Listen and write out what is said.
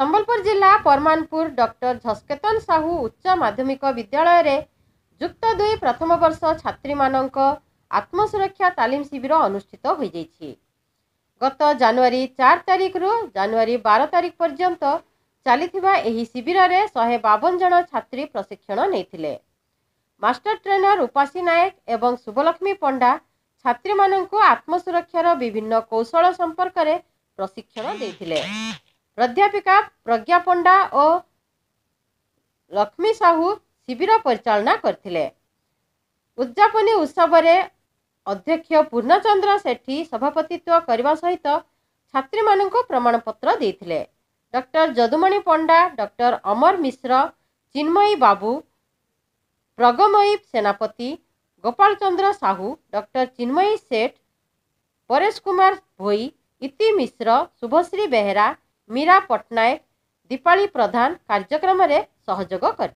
ସମ୍ବଲପୁର ଜିଲ୍ଲା ପରମାନପୁର ଡକ୍ଟର ଝସ୍କେତନ ସାହୁ ଉଚ୍ଚ ମାଧ୍ୟମିକ ବିଦ୍ୟାଳୟରେ ଯୁକ୍ତ ଦୁଇ ପ୍ରଥମ ବର୍ଷ ଛାତ୍ରୀମାନଙ୍କ ଆତ୍ମସୁରକ୍ଷା ତାଲିମ ଶିବିର ଅନୁଷ୍ଠିତ ହୋଇଯାଇଛି ଗତ ଜାନୁଆରୀ ଚାରି ତାରିଖରୁ ଜାନୁଆରୀ ବାର ତାରିଖ ପର୍ଯ୍ୟନ୍ତ ଚାଲିଥିବା ଏହି ଶିବିରରେ ଶହେ ବାବନ ଜଣ ଛାତ୍ରୀ ପ୍ରଶିକ୍ଷଣ ନେଇଥିଲେ ମାଷ୍ଟର ଟ୍ରେନର ଉପାସୀ ନାୟକ ଏବଂ ଶୁଭଲକ୍ଷ୍ମୀ ପଣ୍ଡା ଛାତ୍ରୀମାନଙ୍କୁ ଆତ୍ମସୁରକ୍ଷାର ବିଭିନ୍ନ କୌଶଳ ସମ୍ପର୍କରେ ପ୍ରଶିକ୍ଷଣ ଦେଇଥିଲେ ପ୍ରାଧ୍ୟାପିକା ପ୍ରଜ୍ଞା ପଣ୍ଡା ଓ ଲକ୍ଷ୍ମୀ ସାହୁ ଶିବିର ପରିଚାଳନା କରିଥିଲେ ଉଦ୍ଯାପନୀ ଉତ୍ସବରେ ଅଧ୍ୟକ୍ଷ ପୂର୍ଣ୍ଣଚନ୍ଦ୍ର ସେଠୀ ସଭାପତିତ୍ୱ କରିବା ସହିତ ଛାତ୍ରୀମାନଙ୍କୁ ପ୍ରମାଣପତ୍ର ଦେଇଥିଲେ doctor Jadumani Panda doctor Amar Mishra Chinmayee Babu Pragamayee Senapati Gopal Chandra Sahu doctor Chinmayee Seth Paresh Kumar Bhoi Iti Mishra Subhashree Behera Meera Patnaik ଦୀପାଳୀ ପ୍ରଧାନ କାର୍ଯ୍ୟକ୍ରମରେ ସହଯୋଗ କରିଥିଲେ